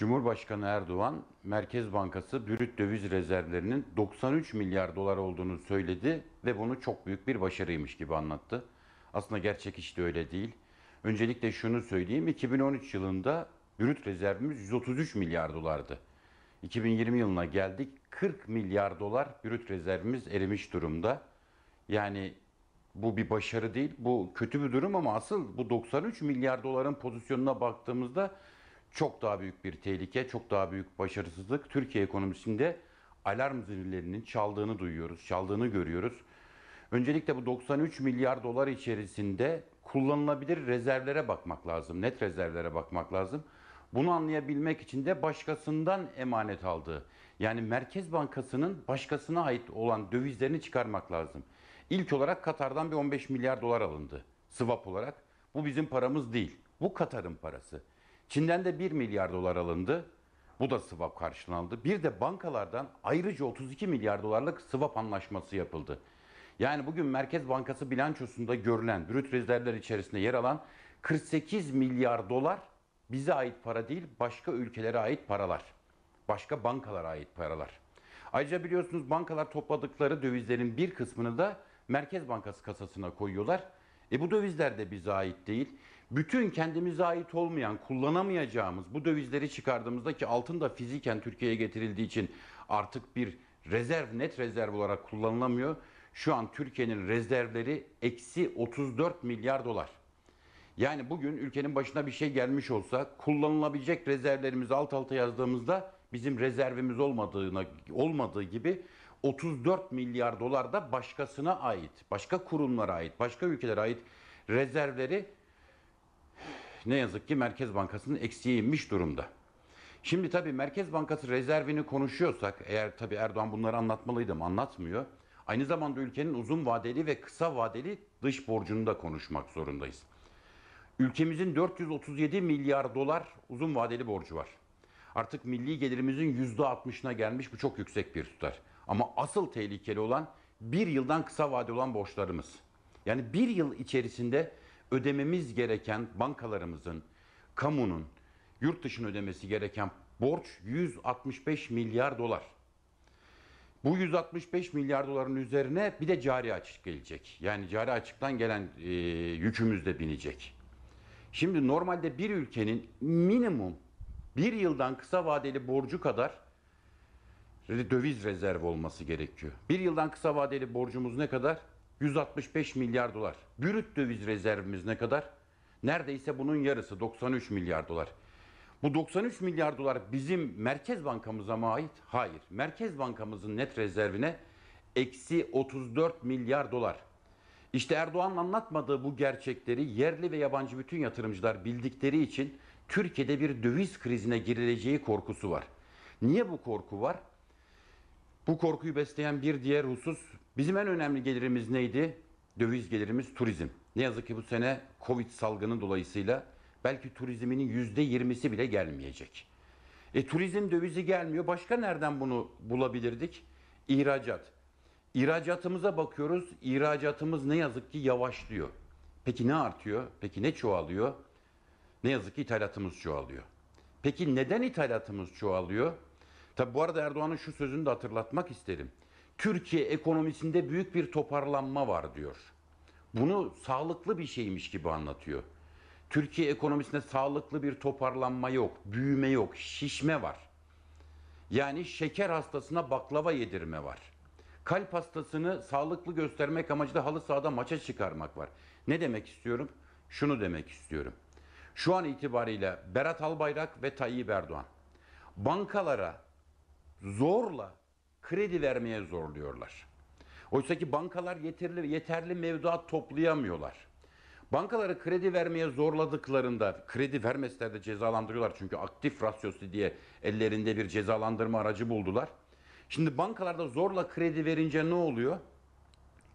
Cumhurbaşkanı Erdoğan, Merkez Bankası brüt döviz rezervlerinin 93 milyar dolar olduğunu söyledi ve bunu çok büyük bir başarıymış gibi anlattı. Aslında gerçek hiç de öyle değil. Öncelikle şunu söyleyeyim, 2013 yılında brüt rezervimiz 133 milyar dolardı. 2020 yılına geldik, 40 milyar dolar brüt rezervimiz erimiş durumda. Yani bu bir başarı değil, bu kötü bir durum ama asıl bu 93 milyar doların pozisyonuna baktığımızda çok daha büyük bir tehlike, çok daha büyük başarısızlık. Türkiye ekonomisinde alarm zillerinin çaldığını duyuyoruz, çaldığını görüyoruz. Öncelikle bu 93 milyar dolar içerisinde kullanılabilir rezervlere bakmak lazım, net rezervlere bakmak lazım. Bunu anlayabilmek için de başkasından emanet aldığı, yani Merkez Bankası'nın başkasına ait olan dövizlerini çıkarmak lazım. İlk olarak Katar'dan bir 15 milyar dolar alındı swap olarak. Bu bizim paramız değil. Bu Katar'ın parası. Çin'den de 1 milyar dolar alındı. Bu da swap karşılandı. Bir de bankalardan ayrıca 32 milyar dolarlık swap anlaşması yapıldı. Yani bugün Merkez Bankası bilançosunda görülen brüt rezervler içerisinde yer alan 48 milyar dolar bize ait para değil, başka ülkelere ait paralar. Başka bankalara ait paralar. Ayrıca biliyorsunuz bankalar topladıkları dövizlerin bir kısmını da Merkez Bankası kasasına koyuyorlar. E bu dövizler de bize ait değil. Bütün kendimize ait olmayan, kullanamayacağımız bu dövizleri çıkardığımızda ki altın da fiziken Türkiye'ye getirildiği için artık bir rezerv, net rezerv olarak kullanılamıyor. Şu an Türkiye'nin rezervleri eksi 34 milyar dolar. Yani bugün ülkenin başına bir şey gelmiş olsa kullanılabilecek rezervlerimizi alt alta yazdığımızda bizim rezervimiz olmadığına olmadığı gibi 34 milyar dolar da başkasına ait, başka kurumlara ait, başka ülkelere ait rezervleri ne yazık ki Merkez Bankası'nın eksiğe inmiş durumda. Şimdi tabii Merkez Bankası rezervini konuşuyorsak, eğer tabii Erdoğan bunları anlatmalıydı ama anlatmıyor. Aynı zamanda ülkenin uzun vadeli ve kısa vadeli dış borcunu da konuşmak zorundayız. Ülkemizin 437 milyar dolar uzun vadeli borcu var. Artık milli gelirimizin %60'ına gelmiş bu çok yüksek bir tutar. Ama asıl tehlikeli olan bir yıldan kısa vade olan borçlarımız. Yani bir yıl içerisinde ödememiz gereken bankalarımızın, kamunun, yurt dışına ödemesi gereken borç 165 milyar dolar. Bu 165 milyar doların üzerine bir de cari açık gelecek. Yani cari açıktan gelen e, yükümüz de binecek. Şimdi normalde bir ülkenin minimum bir yıldan kısa vadeli borcu kadar döviz rezervi olması gerekiyor. Bir yıldan kısa vadeli borcumuz ne kadar? 165 milyar dolar. Brüt döviz rezervimiz ne kadar? Neredeyse bunun yarısı 93 milyar dolar. Bu 93 milyar dolar bizim Merkez Bankamıza mı ait? Hayır. Merkez Bankamızın net rezervine eksi 34 milyar dolar. İşte Erdoğan'ın anlatmadığı bu gerçekleri yerli ve yabancı bütün yatırımcılar bildikleri için Türkiye'de bir döviz krizine girileceği korkusu var. Niye bu korku var? Bu korkuyu besleyen bir diğer husus bizim en önemli gelirimiz neydi? Döviz gelirimiz turizm. Ne yazık ki bu sene Covid salgını dolayısıyla belki turizminin yüzde yirmisi bile gelmeyecek. E turizm dövizi gelmiyor. Başka nereden bunu bulabilirdik? İhracat. İhracatımıza bakıyoruz. İhracatımız ne yazık ki yavaşlıyor. Peki ne artıyor? Peki ne çoğalıyor? Ne yazık ki ithalatımız çoğalıyor. Peki neden ithalatımız çoğalıyor? Tabi bu arada Erdoğan'ın şu sözünü de hatırlatmak isterim. Türkiye ekonomisinde büyük bir toparlanma var diyor. Bunu sağlıklı bir şeymiş gibi anlatıyor. Türkiye ekonomisinde sağlıklı bir toparlanma yok, büyüme yok, şişme var. Yani şeker hastasına baklava yedirme var. Kalp hastasını sağlıklı göstermek amacıyla halı sahada maça çıkarmak var. Ne demek istiyorum? Şunu demek istiyorum. Şu an itibariyle Berat Albayrak ve Tayyip Erdoğan bankalara zorla kredi vermeye zorluyorlar. Oysa ki bankalar yeterli, yeterli mevduat toplayamıyorlar. Bankaları kredi vermeye zorladıklarında, kredi vermeseler de cezalandırıyorlar. Çünkü aktif rasyosu diye ellerinde bir cezalandırma aracı buldular. Şimdi bankalarda zorla kredi verince ne oluyor?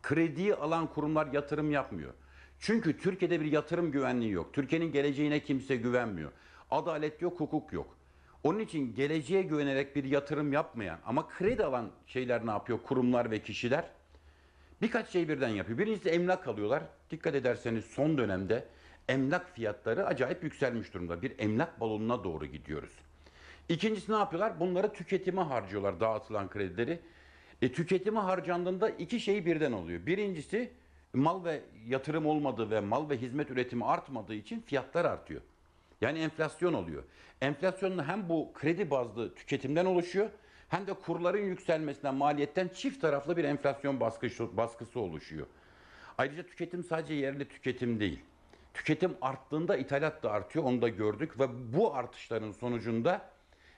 Krediyi alan kurumlar yatırım yapmıyor. Çünkü Türkiye'de bir yatırım güvenliği yok. Türkiye'nin geleceğine kimse güvenmiyor. Adalet yok, hukuk yok. Onun için geleceğe güvenerek bir yatırım yapmayan ama kredi alan şeyler ne yapıyor kurumlar ve kişiler? Birkaç şey birden yapıyor. Birincisi emlak alıyorlar. Dikkat ederseniz son dönemde emlak fiyatları acayip yükselmiş durumda. Bir emlak balonuna doğru gidiyoruz. İkincisi ne yapıyorlar? Bunları tüketime harcıyorlar dağıtılan kredileri. E, tüketime harcandığında iki şey birden oluyor. Birincisi mal ve yatırım olmadığı ve mal ve hizmet üretimi artmadığı için fiyatlar artıyor. Yani enflasyon oluyor. Enflasyonun hem bu kredi bazlı tüketimden oluşuyor hem de kurların yükselmesinden, maliyetten çift taraflı bir enflasyon baskısı, baskısı oluşuyor. Ayrıca tüketim sadece yerli tüketim değil. Tüketim arttığında ithalat da artıyor, onu da gördük ve bu artışların sonucunda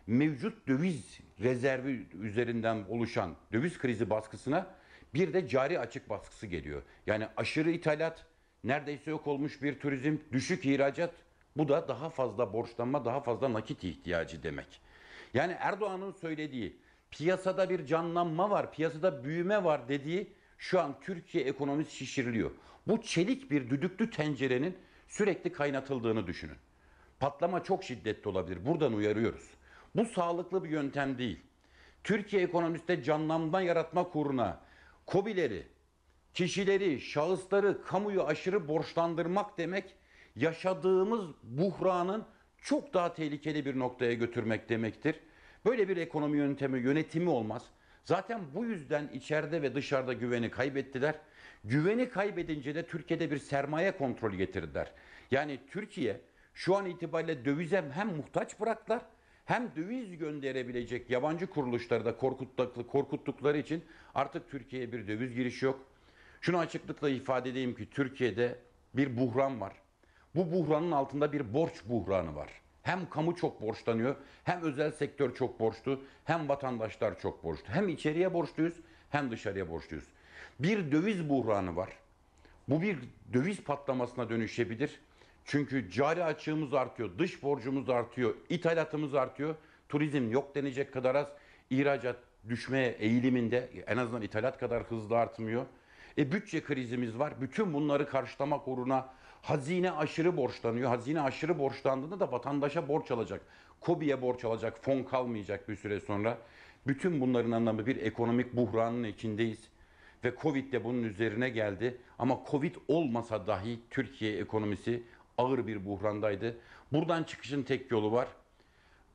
mevcut döviz rezervi üzerinden oluşan döviz krizi baskısına bir de cari açık baskısı geliyor. Yani aşırı ithalat, neredeyse yok olmuş bir turizm, düşük ihracat, bu da daha fazla borçlanma, daha fazla nakit ihtiyacı demek. Yani Erdoğan'ın söylediği piyasada bir canlanma var, piyasada büyüme var dediği şu an Türkiye ekonomisi şişiriliyor. Bu çelik bir düdüklü tencerenin sürekli kaynatıldığını düşünün. Patlama çok şiddetli olabilir. Buradan uyarıyoruz. Bu sağlıklı bir yöntem değil. Türkiye ekonomisinde canlanma yaratma kuruna kobileri, kişileri, şahısları, kamuyu aşırı borçlandırmak demek yaşadığımız buhranın çok daha tehlikeli bir noktaya götürmek demektir. Böyle bir ekonomi yöntemi yönetimi olmaz. Zaten bu yüzden içeride ve dışarıda güveni kaybettiler. Güveni kaybedince de Türkiye'de bir sermaye kontrol getirdiler. Yani Türkiye şu an itibariyle dövize hem muhtaç bıraktılar hem döviz gönderebilecek yabancı kuruluşları da korkuttukları için artık Türkiye'ye bir döviz girişi yok. Şunu açıklıkla ifade edeyim ki Türkiye'de bir buhran var. Bu buhranın altında bir borç buhranı var. Hem kamu çok borçlanıyor, hem özel sektör çok borçlu, hem vatandaşlar çok borçlu. Hem içeriye borçluyuz, hem dışarıya borçluyuz. Bir döviz buhranı var. Bu bir döviz patlamasına dönüşebilir. Çünkü cari açığımız artıyor, dış borcumuz artıyor, ithalatımız artıyor. Turizm yok denecek kadar az. ihracat düşmeye eğiliminde en azından ithalat kadar hızlı artmıyor. E bütçe krizimiz var. Bütün bunları karşılamak uğruna Hazine aşırı borçlanıyor. Hazine aşırı borçlandığında da vatandaşa borç alacak. Kobi'ye borç alacak. Fon kalmayacak bir süre sonra. Bütün bunların anlamı bir ekonomik buhranın içindeyiz. Ve Covid de bunun üzerine geldi. Ama Covid olmasa dahi Türkiye ekonomisi ağır bir buhrandaydı. Buradan çıkışın tek yolu var.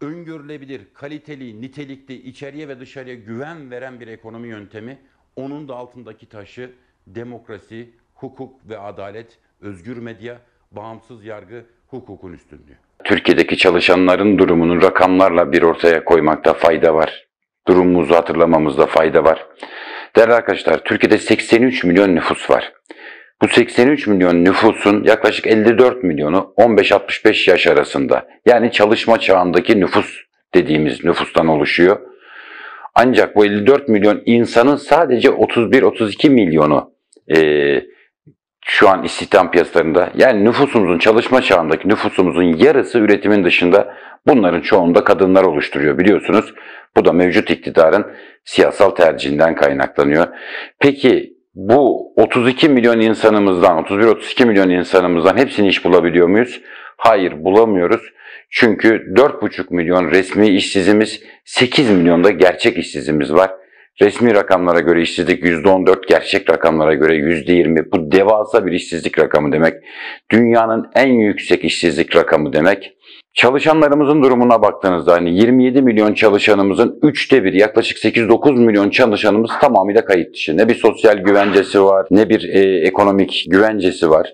Öngörülebilir, kaliteli, nitelikli, içeriye ve dışarıya güven veren bir ekonomi yöntemi. Onun da altındaki taşı demokrasi, hukuk ve adalet özgür medya, bağımsız yargı, hukukun üstünlüğü. Türkiye'deki çalışanların durumunu rakamlarla bir ortaya koymakta fayda var. Durumumuzu hatırlamamızda fayda var. Değerli arkadaşlar, Türkiye'de 83 milyon nüfus var. Bu 83 milyon nüfusun yaklaşık 54 milyonu 15-65 yaş arasında. Yani çalışma çağındaki nüfus dediğimiz nüfustan oluşuyor. Ancak bu 54 milyon insanın sadece 31-32 milyonu e, şu an istihdam piyasalarında yani nüfusumuzun çalışma çağındaki nüfusumuzun yarısı üretimin dışında bunların çoğunda kadınlar oluşturuyor biliyorsunuz. Bu da mevcut iktidarın siyasal tercihinden kaynaklanıyor. Peki bu 32 milyon insanımızdan 31-32 milyon insanımızdan hepsini iş bulabiliyor muyuz? Hayır bulamıyoruz. Çünkü 4,5 milyon resmi işsizimiz 8 milyonda gerçek işsizimiz var. Resmi rakamlara göre işsizlik %14, gerçek rakamlara göre %20. Bu devasa bir işsizlik rakamı demek. Dünyanın en yüksek işsizlik rakamı demek. Çalışanlarımızın durumuna baktığınızda hani 27 milyon çalışanımızın 3'te 1 yaklaşık 8-9 milyon çalışanımız tamamıyla kayıt dışı. Ne bir sosyal güvencesi var ne bir e, ekonomik güvencesi var.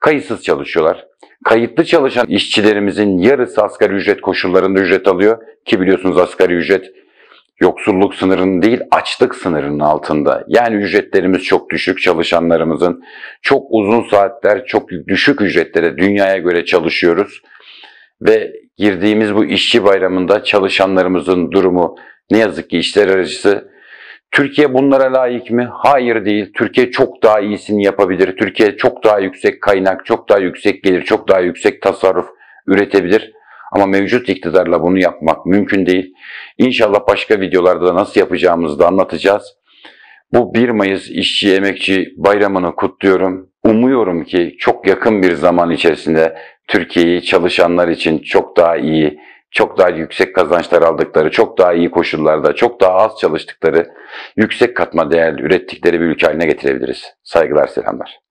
Kayıtsız çalışıyorlar. Kayıtlı çalışan işçilerimizin yarısı asgari ücret koşullarında ücret alıyor ki biliyorsunuz asgari ücret yoksulluk sınırının değil açlık sınırının altında. Yani ücretlerimiz çok düşük çalışanlarımızın. Çok uzun saatler, çok düşük ücretlere dünyaya göre çalışıyoruz. Ve girdiğimiz bu işçi bayramında çalışanlarımızın durumu ne yazık ki işler aracısı. Türkiye bunlara layık mı? Hayır değil. Türkiye çok daha iyisini yapabilir. Türkiye çok daha yüksek kaynak, çok daha yüksek gelir, çok daha yüksek tasarruf üretebilir. Ama mevcut iktidarla bunu yapmak mümkün değil. İnşallah başka videolarda da nasıl yapacağımızı da anlatacağız. Bu 1 Mayıs İşçi Emekçi Bayramı'nı kutluyorum. Umuyorum ki çok yakın bir zaman içerisinde Türkiye'yi çalışanlar için çok daha iyi, çok daha yüksek kazançlar aldıkları, çok daha iyi koşullarda, çok daha az çalıştıkları, yüksek katma değer ürettikleri bir ülke haline getirebiliriz. Saygılar, selamlar.